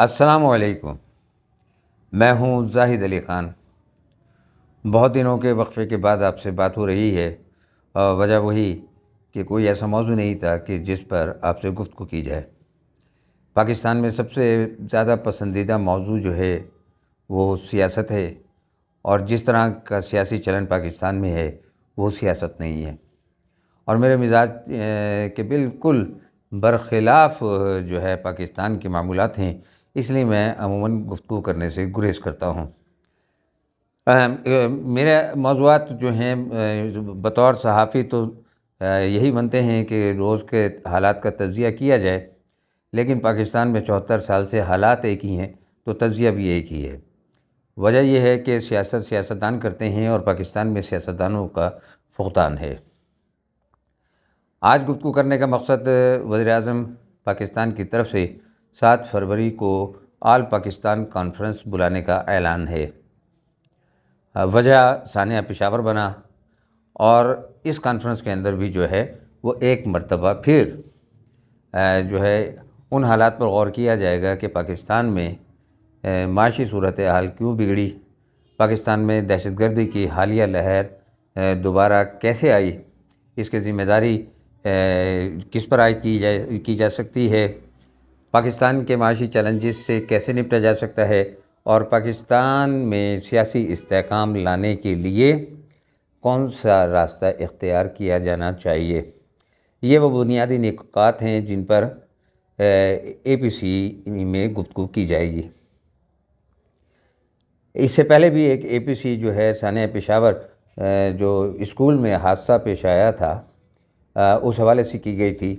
वालेकुम मैं हूं जाहिद अली ख़ान बहुत दिनों के वक्फ़े के बाद आपसे बात हो रही है वजह वही कि कोई ऐसा मौजू नहीं था कि जिस पर आपसे गुफ्तु की जाए पाकिस्तान में सबसे ज़्यादा पसंदीदा मौजू जो है वो सियासत है और जिस तरह का सियासी चलन पाकिस्तान में है वो सियासत नहीं है और मेरे मिजाज के बिल्कुल बरखिलाफ़ जो है पाकिस्तान के मामूलत हैं इसलिए मैं अमूमन गुफ्तु करने से गुरेज करता हूँ मेरे मौजूद जो हैं बतौर सहाफ़ी तो यही बनते हैं कि रोज़ के हालात का तजिया किया जाए लेकिन पाकिस्तान में चौहत्तर साल से हालात एक ही हैं तो तजिया भी एक ही है वजह यह है कि सियासत सियासतदान करते हैं और पाकिस्तान में सियासतदानों का फुकदान है आज गुफ्तु करने का मकसद वज़र अजम पाकिस्तान की तरफ से सात फरवरी को आल पाकिस्तान कॉन्फ्रेंस बुलाने का ऐलान है वजह सानिया पेशावर बना और इस कॉन्फ्रेंस के अंदर भी जो है वो एक मरतबा फिर जो है उन हालात पर गौर किया जाएगा कि पाकिस्तान में माशी सूरत हाल क्यों बिगड़ी पाकिस्तान में दहशतगर्दी की हालिया लहर दोबारा कैसे आई इसके ज़िम्मेदारी किस पर आयद की जा की जा सकती है पाकिस्तान के माशी चैलेंजेस से कैसे निपटा जा सकता है और पाकिस्तान में सियासी इसकाम लाने के लिए कौन सा रास्ता इख्तियार किया जाना चाहिए ये वो बुनियादी निकात हैं जिन पर ए पी सी में गुफ्तु की जाएगी इससे पहले भी एक ए पी सी जो है सान पेशावर जो स्कूल में हादसा पेश आया था उस हवाले से की गई थी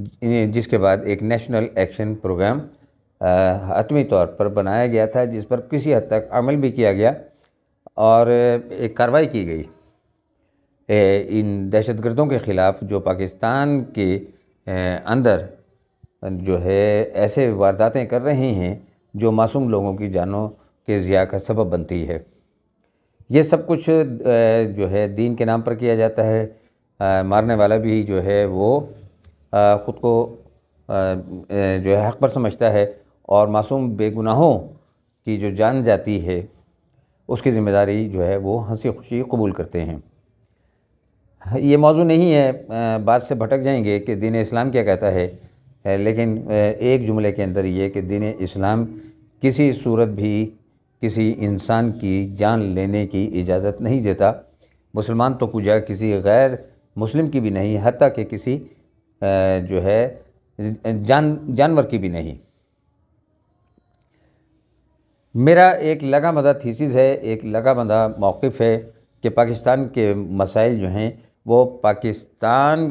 जिसके बाद एक नेशनल एक्शन प्रोग्राम हतमी तौर पर बनाया गया था जिस पर किसी हद तक अमल भी किया गया और एक कार्रवाई की गई इन दहशत गर्दों के ख़िलाफ़ जो पाकिस्तान के अंदर जो है ऐसे वारदातें कर रहे हैं जो मासूम लोगों की जानों के ज़िया का सबब बनती है ये सब कुछ जो है दीन के नाम पर किया जाता है मारने वाला भी जो है वो ख़ुद को जो है हक पर समझता है और मासूम बेगुनाहों की जो जान जाती है उसकी ज़िम्मेदारी जो है वो हंसी खुशी कबूल करते हैं ये मौजू नहीं है बात से भटक जाएंगे कि दीन इस्लाम क्या कहता है लेकिन एक जुमले के अंदर ये कि दीन इस्लाम किसी सूरत भी किसी इंसान की जान लेने की इजाज़त नहीं देता मुसलमान तो पूजा किसी गैर मुस्लिम की भी नहीं हती कि किसी जो है जान जानवर की भी नहीं मेरा एक लगा मदा थीसिस है एक लगा मदा मौक़ है कि पाकिस्तान के मसाइल जो हैं वो पाकिस्तान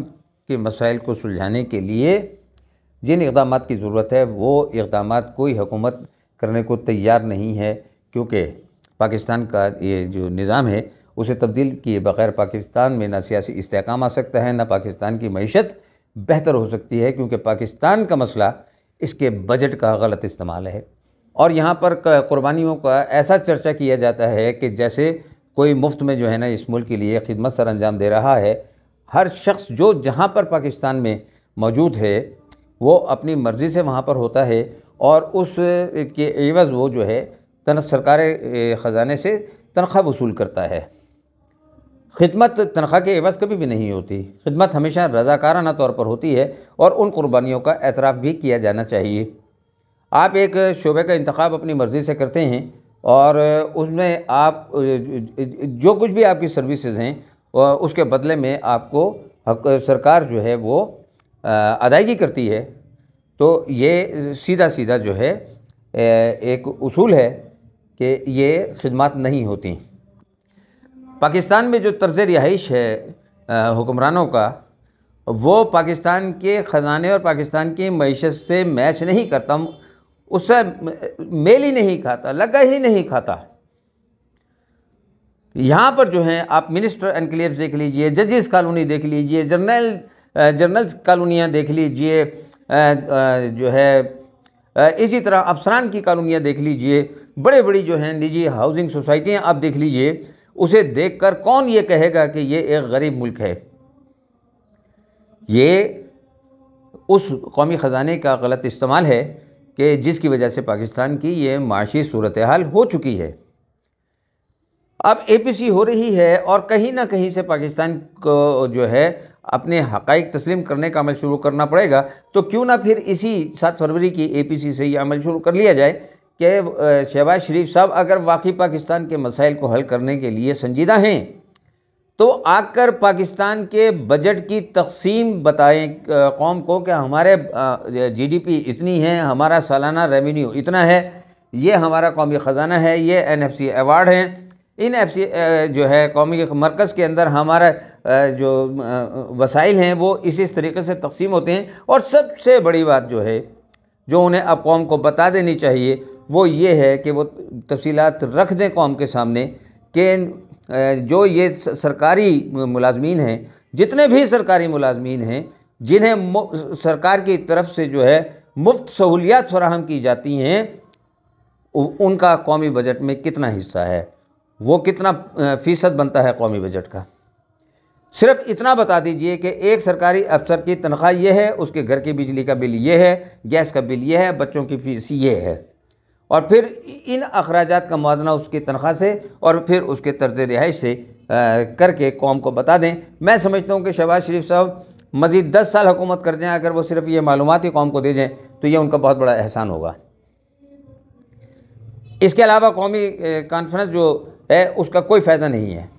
के मसाइल को सुलझाने के लिए जिन इकदाम की ज़रूरत है वो इकदाम कोई हुकूमत करने को तैयार नहीं है क्योंकि पाकिस्तान का ये जो निज़ाम है उसे तब्दील किए बग़ैर पाकिस्तान में ना सियासी इसकाम आ सकता है ना पाकिस्तान की मीशत बेहतर हो सकती है क्योंकि पाकिस्तान का मसला इसके बजट का गलत इस्तेमाल है और यहाँ पर कुर्बानियों का ऐसा चर्चा किया जाता है कि जैसे कोई मुफ्त में जो है ना इस मुल्क के लिए खिदमत सर अंजाम दे रहा है हर शख्स जो जहाँ पर पाकिस्तान में मौजूद है वो अपनी मर्ज़ी से वहाँ पर होता है और उस के एवज़ वो जो है तन सरकार ख़जाने से तनख्वाह वसूल करता है खिदमत तनख्वाह के एवज़ कभी भी नहीं होती खिदमत हमेशा रज़ाकाराना तौर पर होती है और उन कुर्बानियों का एतराफ़ भी किया जाना चाहिए आप एक शोबे का इंतखा अपनी मर्ज़ी से करते हैं और उसमें आप जो कुछ भी आपकी सर्विसेज हैं उसके बदले में आपको सरकार जो है वो अदायगी करती है तो ये सीधा सीधा जो है एक उसूल है कि ये खिदमत नहीं होती पाकिस्तान में जो तर्ज रिहाइश है हुक्मरानों का वो पाकिस्तान के ख़जाने और पाकिस्तान की मीशत से मैच नहीं करता उससे मेल ही नहीं खाता लगा ही नहीं खाता यहाँ पर जो है आप मिनिस्टर एनक्लेव देख लीजिए जजिस कॉलोनी देख लीजिए जर्नल जर्नल्स कॉलोनियाँ देख लीजिए जो है इसी तरह अफसरान की कॉलोनियाँ देख लीजिए बड़े बड़ी जो हैं निजी हाउसिंग सोसाइटियाँ आप देख लीजिए उसे देखकर कौन ये कहेगा कि ये एक गरीब मुल्क है ये उस कौमी ख़जाने का गलत इस्तेमाल है कि जिसकी वजह से पाकिस्तान की ये माशी सूरत हाल हो चुकी है अब एपीसी हो रही है और कहीं ना कहीं से पाकिस्तान को जो है अपने हक़ तस्लीम करने का अमल शुरू करना पड़ेगा तो क्यों ना फिर इसी सात फरवरी की एपीसी से ये अमल शुरू कर लिया जाए कि शहबाज शरीफ साहब अगर वाकई पाकिस्तान के मसाइल को हल करने के लिए संजीदा हैं तो आकर पाकिस्तान के बजट की तकसीम बताएं कौम को कि हमारे जीडीपी इतनी है हमारा सालाना रेवेन्यू इतना है ये हमारा कौमी ख़जाना है ये एन एफ सी अवार्ड हैं इन एफ सी जो है कौमी मरकज़ के अंदर हमारा जो वसाइल हैं वो इस इस तरीके से तकसीम होते हैं और सबसे बड़ी बात जो है जो उन्हें अब कौम को बता देनी चाहिए वो ये है कि वो तफसी रख दें कौम के सामने कि जो ये सरकारी मुलाजमीन हैं जितने भी सरकारी मुलाजमीन हैं जिन्हें सरकार की तरफ से जो है मुफ्त सहूलियात फराहम की जाती हैं उनका कौमी बजट में कितना हिस्सा है वो कितना फ़ीसद बनता है कौमी बजट का सिर्फ इतना बता दीजिए कि एक सरकारी अफसर की तनख्वाह ये है उसके घर की बिजली का बिल ये है गैस का बिल ये है बच्चों की फ़ीस ये है और फिर इन अखराज का मुजना उसकी तनख्वाह से और फिर उसके तर्ज रिहाइश से करके कौम को बता दें मैं समझता हूँ कि शहबाज शरीफ साहब मज़ीद दस साल हुकूमत कर जाएँ अगर वो सिर्फ ये मालूम ही कौम को दे जाएँ तो ये उनका बहुत बड़ा एहसान होगा इसके अलावा कौमी कॉन्फ्रेंस जो है उसका कोई फ़ायदा नहीं है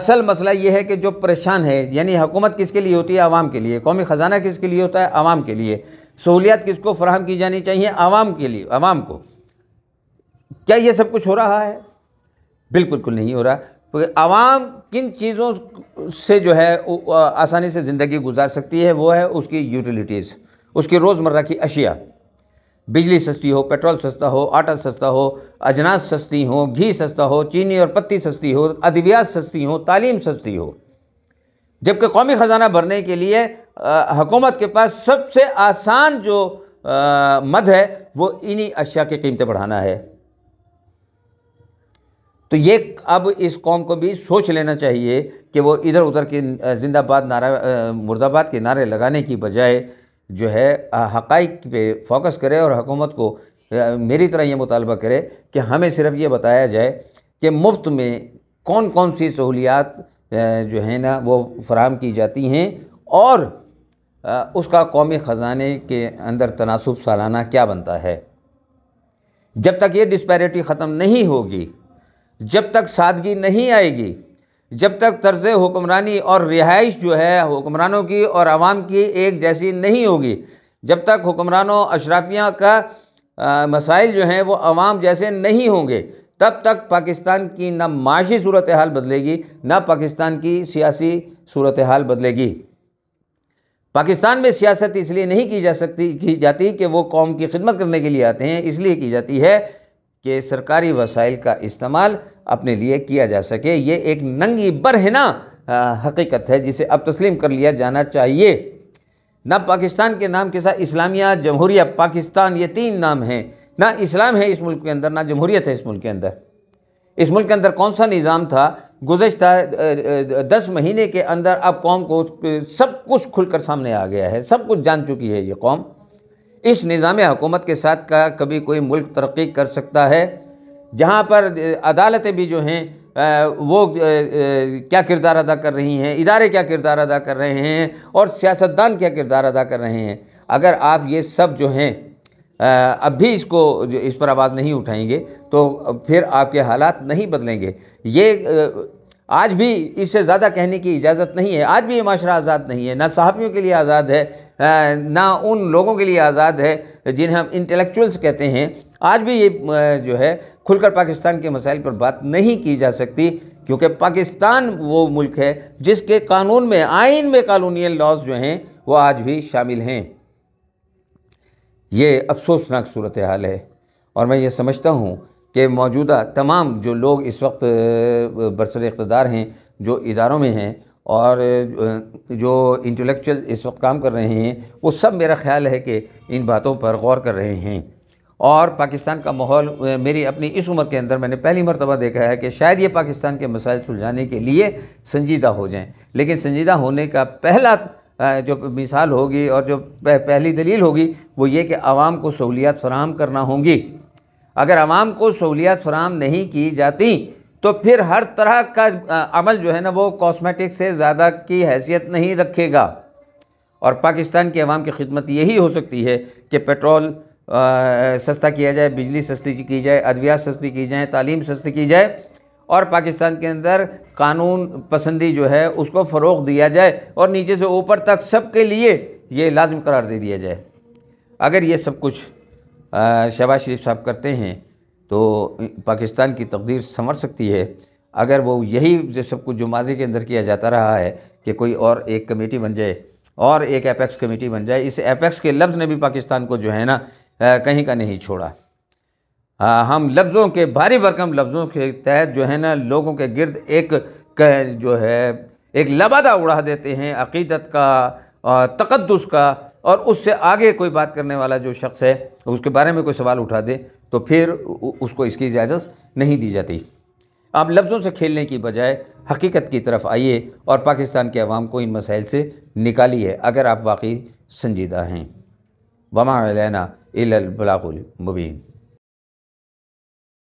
असल मसला ये है कि जो परेशान है यानी हुकूमत किसके लिए होती है आवाम के लिए कौमी ख़जाना किसके लिए होता है आवाम के लिए सहूलियात किसको फराहम की जानी चाहिए आवाम के लिए आवाम को क्या ये सब कुछ हो रहा है बिल्कुल कुल नहीं हो रहा क्योंकि आवाम किन चीज़ों से जो है आसानी से ज़िंदगी गुजार सकती है वो है उसकी यूटिलिटीज़ उसकी रोज़मर्रा की अशिया बिजली सस्ती हो पेट्रोल सस्ता हो आटा सस्ता हो अजनास सस्ती हो घी सस्ता हो चीनी और पत्ती सस्ती हो अद्वियात सस्ती हो तालीम सस्ती हो जबकि कौमी ख़जाना भरने के लिए हकूमत के पास सबसे आसान जो मद है वो इन्हीं अशिया की कीमतें बढ़ाना है तो ये अब इस कौम को भी सोच लेना चाहिए कि वो इधर उधर के जिंदाबाद नारा मुर्दाबाद के नारे लगाने की बजाय जो है हक़ाइक पे फोकस करे और हकूमत को मेरी तरह ये मुतालबा करे कि हमें सिर्फ ये बताया जाए कि मुफ्त में कौन कौन सी सहूलियात जो है ना वो फराम की जाती हैं और उसका कौमी ख़जाने के अंदर तनासब सालाना क्या बनता है जब तक ये डिस्पैरिटी ख़त्म नहीं होगी जब तक सादगी नहीं आएगी जब तक तर्ज हुक्मरानी और रिहाइश जो है हुक्मरानों की और आवाम की एक जैसी नहीं होगी जब तक हुक्मरानों अशराफिया का आ, मसाइल जो हैं वो आवाम जैसे नहीं होंगे तब तक पाकिस्तान की ना माशी सूरत हाल बदलेगी ना पाकिस्तान की सियासी सूरत हाल बदलेगी पाकिस्तान में सियासत इसलिए नहीं की जा सकती की जाती कि वो कौम की खिदमत करने के लिए आते हैं इसलिए की जाती है कि सरकारी वसाइल का इस्तेमाल अपने लिए किया जा सके ये एक नंगी बरहना हकीकत है जिसे अब तस्लीम कर लिया जाना चाहिए ना पाकिस्तान के नाम के साथ इस्लामिया जमहूरिया पाकिस्तान ये तीन नाम हैं ना इस्लाम है इस मुल्क के अंदर ना जमहूरियत है इस मुल्क के अंदर इस मुल्क के अंदर कौन सा निज़ाम था गुजशत दस महीने के अंदर अब कौम को सब कुछ खुलकर सामने आ गया है सब कुछ जान चुकी है ये कौम इस निज़ाम हुकूमत के साथ का कभी कोई मुल्क तरक्की कर सकता है जहाँ पर अदालतें भी जो हैं वो क्या किरदार अदा कर रही हैं इदारे क्या किरदार अदा कर रहे हैं और सियासतदान क्या किरदार अदा कर रहे हैं अगर आप ये सब जो हैं अब भी इसको जो इस पर आवाज़ नहीं उठाएंगे तो फिर आपके हालात नहीं बदलेंगे ये आज भी इससे ज़्यादा कहने की इजाज़त नहीं है आज भी ये माशरा आज़ाद नहीं है ना सहाफ़ियों के लिए आज़ाद है ना उन लोगों के लिए आज़ाद है जिन्हें हम इंटेलेक्चुअल्स कहते हैं आज भी ये जो है खुलकर पाकिस्तान के मसाइल पर बात नहीं की जा सकती क्योंकि पाकिस्तान वो मुल्क है जिसके कानून में आइन में कानूनियल लॉज जो हैं वो आज भी शामिल हैं ये अफसोसनाक सूरत हाल है और मैं ये समझता हूँ कि मौजूदा तमाम जो लोग इस वक्त बरसर इकतदार हैं जो इदारों में हैं और जो इंटेलेक्चुअल इस वक्त काम कर रहे हैं वो सब मेरा ख्याल है कि इन बातों पर गौर कर रहे हैं और पाकिस्तान का माहौल मेरी अपनी इस उम्र के अंदर मैंने पहली मरतबा देखा है कि शायद ये पाकिस्तान के मसाइल सुलझाने के लिए संजीदा हो जाएं लेकिन संजीदा होने का पहला जो मिसाल होगी और जो पहली दलील होगी वो ये कि आवाम को सहूलियात फराहम करना होंगी अगर आवाम को सहूलियात फराहम नहीं की जाती तो फिर हर तरह का अमल जो है ना वो कॉस्मेटिक से ज़्यादा की हैसियत नहीं रखेगा और पाकिस्तान की आवाम की खिदमत यही हो सकती है कि पेट्रोल सस्ता किया जाए बिजली सस्ती की जाए अद्वियात सस्ती की जाए तालीम सस्ती की जाए और पाकिस्तान के अंदर कानून पसंदी जो है उसको फ़रोग दिया जाए और नीचे से ऊपर तक सब के लिए ये लाजम करार दे दिया जाए अगर ये सब कुछ शहबाज शरीफ साहब करते हैं तो पाकिस्तान की तकदीर संवर सकती है अगर वो यही जो सब कुछ जो माजी के अंदर किया जाता रहा है कि कोई और एक कमेटी बन जाए और एक एपेक्स कमेटी बन जाए इस एपेक्स के लफ्ज़ ने भी पाकिस्तान को जो है ना कहीं का नहीं छोड़ा आ, हम लफ्ज़ों के भारी भरकम लफ्ज़ों के तहत जो है ना लोगों के गिरद एक कह जो है एक लबादा उड़ा देते हैं अकीदत का तकदस का और उससे आगे कोई बात करने वाला जो शख्स है उसके बारे में कोई सवाल उठा दे तो फिर उसको इसकी इजाज़त नहीं दी जाती आप लफ्ज़ों से खेलने की बजाय हकीकत की तरफ आइए और पाकिस्तान के अवाम को इन मसाइल से निकालिए अगर आप वाकई संजीदा हैं वमा अलैना मुबीन